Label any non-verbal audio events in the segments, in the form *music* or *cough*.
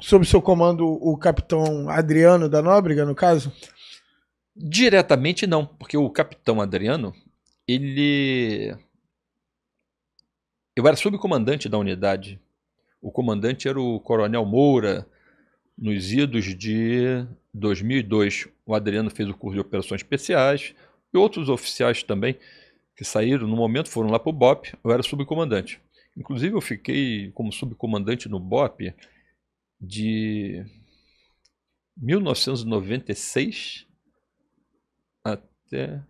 sob seu comando o capitão Adriano da Nóbrega, no caso? Diretamente não, porque o capitão Adriano, ele. Eu era subcomandante da unidade. O comandante era o Coronel Moura, nos idos de 2002. O Adriano fez o curso de operações especiais e outros oficiais também que saíram no momento foram lá para o BOP. Eu era subcomandante. Inclusive, eu fiquei como subcomandante no BOP de 1996 até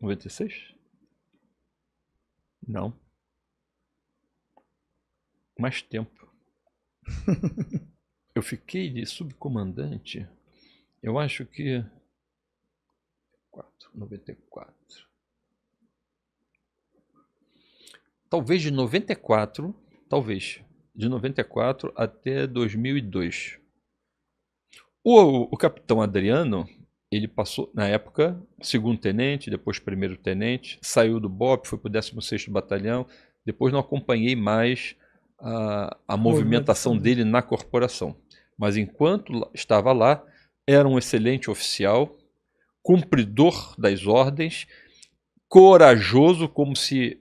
96? Não. Mais tempo. *laughs* eu fiquei de subcomandante, eu acho que 4, 94. Talvez de 94, talvez de 94 até 2002. O, o capitão Adriano, ele passou, na época, segundo tenente, depois primeiro tenente, saiu do BOP, foi para o 16º Batalhão, depois não acompanhei mais a, a movimentação dele na corporação. Mas enquanto estava lá, era um excelente oficial, cumpridor das ordens, corajoso como se...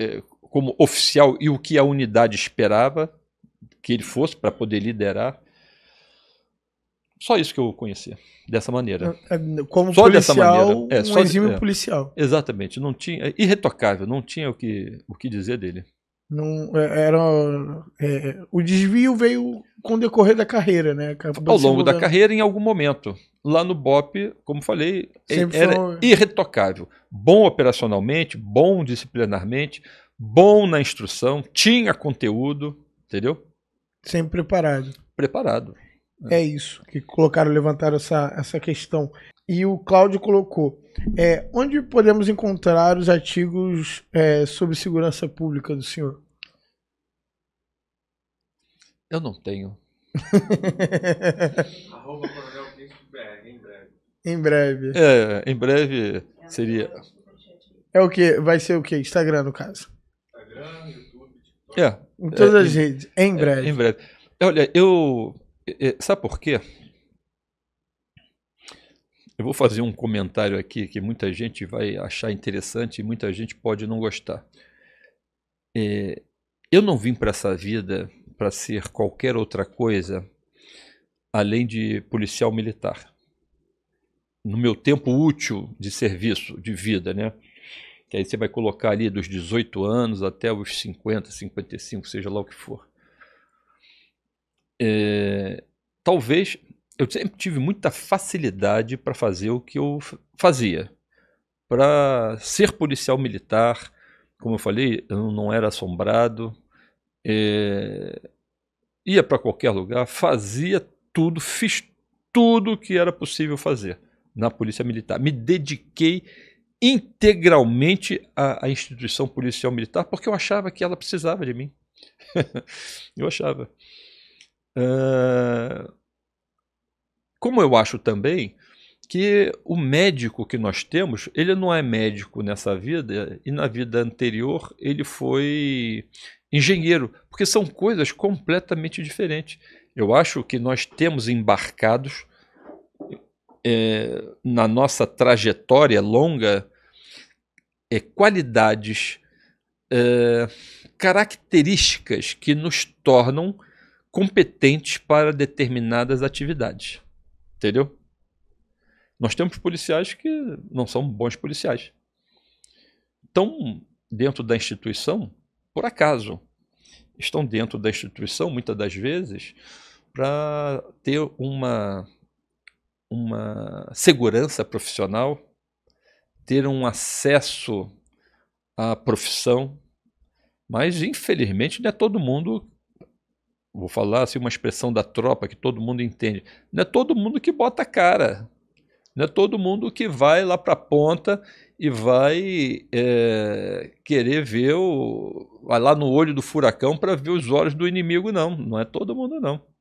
É, como oficial e o que a unidade esperava que ele fosse para poder liderar. Só isso que eu conhecia, dessa maneira. É, como só policial, dessa maneira. É, um só, exímio é, policial. Exatamente, não tinha, é irretocável, não tinha o que, o que dizer dele. Não, é, era é, o desvio veio com o decorrer da carreira, né? Acabou Ao longo da carreira, em algum momento. Lá no BOP, como falei, Sempre era foi... irretocável. Bom operacionalmente, bom disciplinarmente, bom na instrução, tinha conteúdo, entendeu? Sempre preparado. Preparado. Né? É isso que colocaram, levantaram essa, essa questão. E o Cláudio colocou: é, onde podemos encontrar os artigos é, sobre segurança pública do senhor? Eu não tenho. *laughs* Arroba Coronel em breve. Em breve. É, em breve seria. É o que? Vai ser o que? Instagram, no caso. YouTube, TikTok. É, em todas é, as redes, em é, breve. em breve. Olha, eu. É, sabe por quê? Eu vou fazer um comentário aqui que muita gente vai achar interessante e muita gente pode não gostar. É, eu não vim para essa vida para ser qualquer outra coisa além de policial militar. No meu tempo útil de serviço, de vida, né? que aí você vai colocar ali dos 18 anos até os 50, 55, seja lá o que for. É, talvez eu sempre tive muita facilidade para fazer o que eu fazia. Para ser policial militar, como eu falei, eu não era assombrado, é, ia para qualquer lugar, fazia tudo, fiz tudo que era possível fazer na Polícia Militar. Me dediquei integralmente a, a instituição policial militar, porque eu achava que ela precisava de mim. *laughs* eu achava. Uh, como eu acho também que o médico que nós temos, ele não é médico nessa vida e na vida anterior ele foi engenheiro, porque são coisas completamente diferentes. Eu acho que nós temos embarcados é, na nossa trajetória longa é, qualidades, é, características que nos tornam competentes para determinadas atividades. Entendeu? Nós temos policiais que não são bons policiais. Estão dentro da instituição, por acaso. Estão dentro da instituição, muitas das vezes, para ter uma uma segurança profissional, ter um acesso à profissão, mas infelizmente não é todo mundo, vou falar assim uma expressão da tropa que todo mundo entende, não é todo mundo que bota a cara, não é todo mundo que vai lá para a ponta e vai é, querer ver o. vai lá no olho do furacão para ver os olhos do inimigo, não. Não é todo mundo, não.